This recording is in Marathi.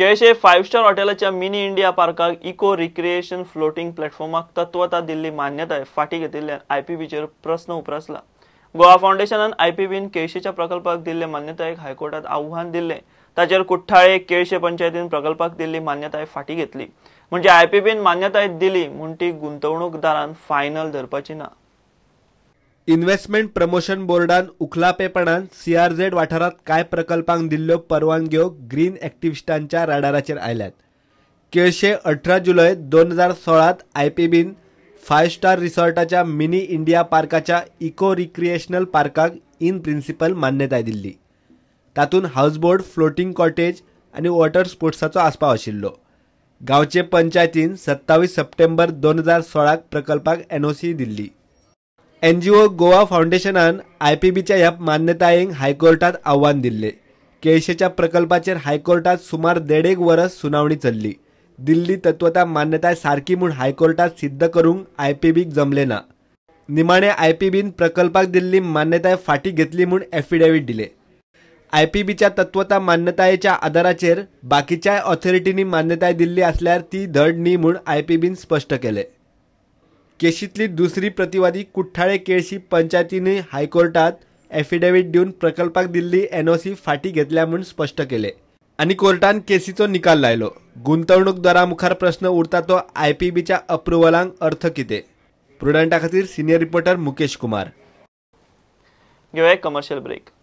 केळशे फायव्ह स्टार हॉटेलाच्या मिनी इंडिया पार्काक इको रिक्रिएशन फ्लोटिंग प्लॅटफॉर्माक तत्वता दिल्ली मान्यताय फाटी घेतिल्ल्यान आय पी बीचेर प्रस्न उप्रासला गोवा फाउंडेशनान आय पी बीन केळशेच्या प्रकल्पाक दिल्ले मान्यतायेक हायकोर्टात आव्हान दिल्लें ताचेर कुठ्ठाळे केळशे पंचायतीन प्रकल्पाक दिल्ली मान्यताय फाटी घेतली म्हणजे आय पी बीन मान्यताय दिली म्हूण ती गुंतवणूकदारान फायनल धरपाची ना इन्व्हेस्टमेंट प्रमोशन बोर्डान उखलापेपणान सीआरझेड वाठारांत कांय प्रकल्पांक दिल्ल्यो परवानग्यो ग्रीन एक्टिविस्टांच्या राडाराचेर आयल्यात केळशे अठरा जुलय दोन हजार सोळात आयपीबीन फाय स्टार रिसॉर्टाच्या मिनी इंडिया पार्काच्या इको रिक्रिएशनल पार्काक इन प्रिन्सिपल मान्यताय दिल्ली तातूंत हाऊसबोट फ्लोटींग कॉटेज आनी वॉटर स्पोर्ट्साचो आस्पाव आशिल्लो गांवचे पंचायतीन सत्तावीस सप्टेंबर दोन हजार सोळाक प्रकल्पाक एनओसी दिल्ली एनजीओ गोवा फाउंडेशनान आयपीबीच्या या बीच्या ह्या हायकोर्टात आव्हान दिल्ले केळशेच्या प्रकल्पाचेर हायकोर्टात सुमार देडेक वरस सुनावणी चल्ली दिल्ली तत्वता मान्यताय सारकी म्हूण हायकोर्टात सिद्ध करूंक आयपीबीक जमले ना निमाणे आयपीबीन प्रकल्पाक दिल्ली मान्यताय फाटी घेतली म्हूण एफिडेव्हिट दिले आयपीबीच्या तत्वता मान्यतायेच्या आदाराचेर बाकीच्याय ऑथॉरिटींनी मान्यताय दिल्ली असल्यार ती धड न्ही म्हूण स्पष्ट स्पष्ट केलें केशीतली दुसरी प्रतिवादी कुठ्ठाळे केळशी पंचायतीने हायकोर्टात ॲफिडेव्हिट देऊन प्रकल्पाक दिल्ली एनओसी फाटी घेतल्या म्हणून स्पष्ट केले आणि कोर्टान केसीचो निकाल लायलो गुंतवणूकदारा मुखार प्रश्न उरता तो आय पी बीच्या अप्रुवलांक अर्थ कितें प्रुडंटा खातीर सिनियर रिपोर्टर मुकेश कुमार घेऊया कमर्शियल ब्रेक